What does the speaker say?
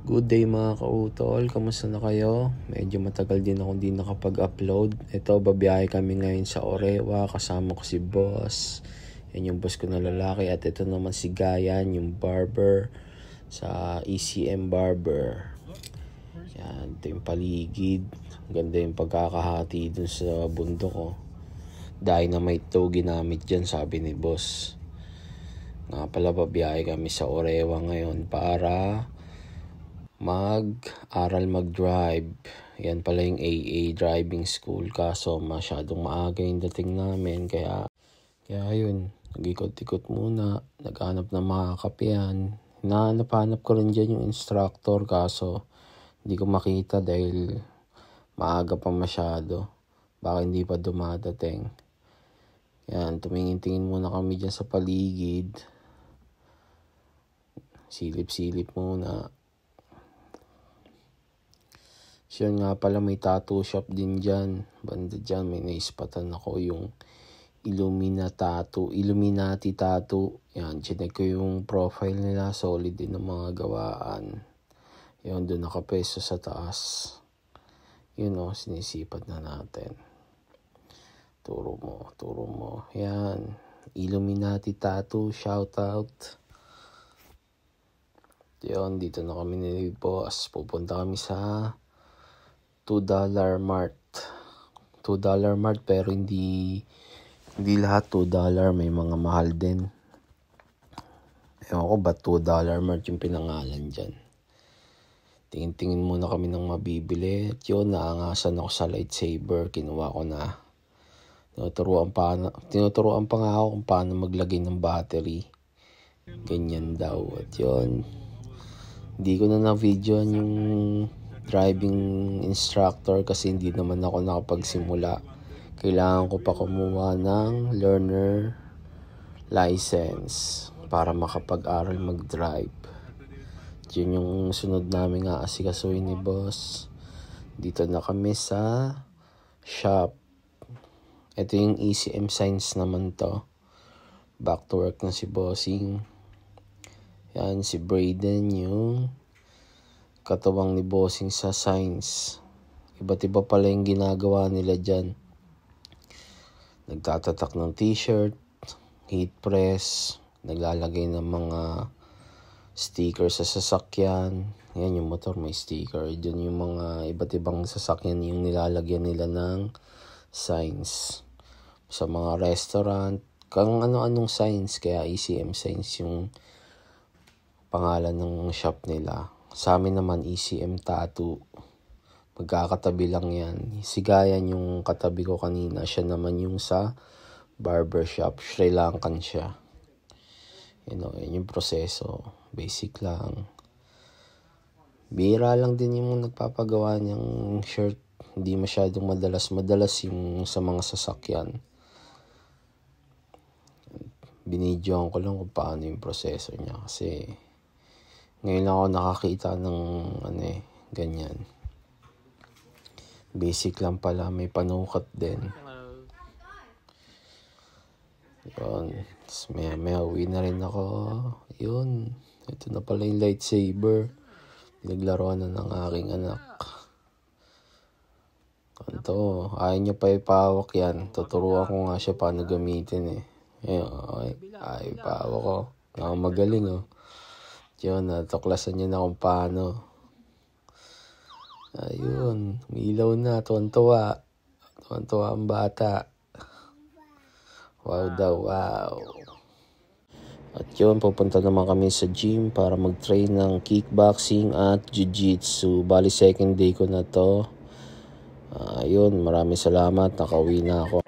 Good day mga kautol, kamusta na kayo? Medyo matagal din ako hindi nakapag-upload. Ito, babiyahe kami ngayon sa Orewa, kasama ko si boss. Yan yung boss ko na lalaki at ito naman si Gayan, yung barber sa ECM Barber. Yan, ito yung paligid. Ang ganda yung pagkakahati dun sa bundok ko. Oh. Dynamite to ginamit dyan, sabi ni boss. Nga pala, babiyahe kami sa Orewa ngayon para mag-aral mag-drive. Yan pala yung AA driving school kaso masyadong maaga yung dating namin kaya kaya yun, nag-ikot-ikot muna, naghanap ng mga kapian. Hinahanap-hanap ko rin dyan yung instructor kaso hindi ko makita dahil maaga pa masyado. Baka hindi pa dumadating. Yan, tumingin-tingin muna kami dyan sa paligid. Silip-silip muna yun nga pala may tattoo shop din dyan. Banda dyan may naispatan ako yung Illumina tattoo. Illuminati tattoo. Yan, chinek ko yung profile nila. Solid din ng mga gawaan. Yun, doon nakapeso sa taas. Yun o, oh, sinisipat na natin. Turo mo, turo mo. Yan, Illuminati tattoo. Shout out. Yun, dito na kami nilibos. Pupunta kami sa $2 mart. $2 mart pero hindi hindi lahat $2 may mga mahal din. Ewan ko ba $2 mart yung pinangalan dyan. Tingin-tingin muna kami ng mabibili. At yun, naangasan ako sa lightsaber. Kinuha ko na. Tinuturuan pa, tinuturuan pa nga ako kung paano maglagay ng battery. Ganyan daw. At yun, hindi ko na na video yung driving instructor kasi hindi naman ako nakapagsimula. Kailangan ko pa kumuha ng learner license para makapag-aral mag-drive. Yun yung sunod namin nga asikasuhin ni boss. Dito na kami sa shop. Ito yung ECM signs naman to. Back to work na si bossing. Yan, si Brayden yung katabang ni Bossing sa signs. Iba't iba pala yung ginagawa nila dyan. Nagtatatak ng t-shirt, heat press, naglalagay ng mga sticker sa sasakyan. Yan yung motor may sticker. Diyan yung mga iba't ibang sasakyan yung nilalagyan nila ng signs. Sa mga restaurant, kung ano-anong signs, kaya ECM signs yung pangalan ng shop nila. Sa amin naman, ECM tattoo. Magkakatabi lang yan. Sigayan yung katabi ko kanina. Siya naman yung sa barbershop. Sri Lankan siya. You know, yun yung proseso. Basic lang. Bira lang din yung nagpapagawa niyang shirt. Hindi masyadong madalas. Madalas yung sa mga sasakyan binidyoan ko lang kung paano yung proseso niya kasi ngayon ako nakakita ng ano eh, ganyan. Basic lang pala, may panukat din. Yun. Tapos may, may uwi na rin ako. Yun. Ito na pala yung lightsaber. Pinaglaruan na ng aking anak. Ito. Ayaw niya pa ipawak yan. Tuturuan ko nga siya paano gamitin eh. Ayun. Ay, ay ipawak ko. Nga oh. Yun, natuklasan niya na kung paano. Ayun, umilaw na, tuwan-tuwa. Tuwan-tuwa ang bata. Wow daw, wow. At yun, pupunta naman kami sa gym para mag-train ng kickboxing at jiu-jitsu. Bali, second day ko na to. Ayun, yun, maraming salamat. Nakauwi na ako.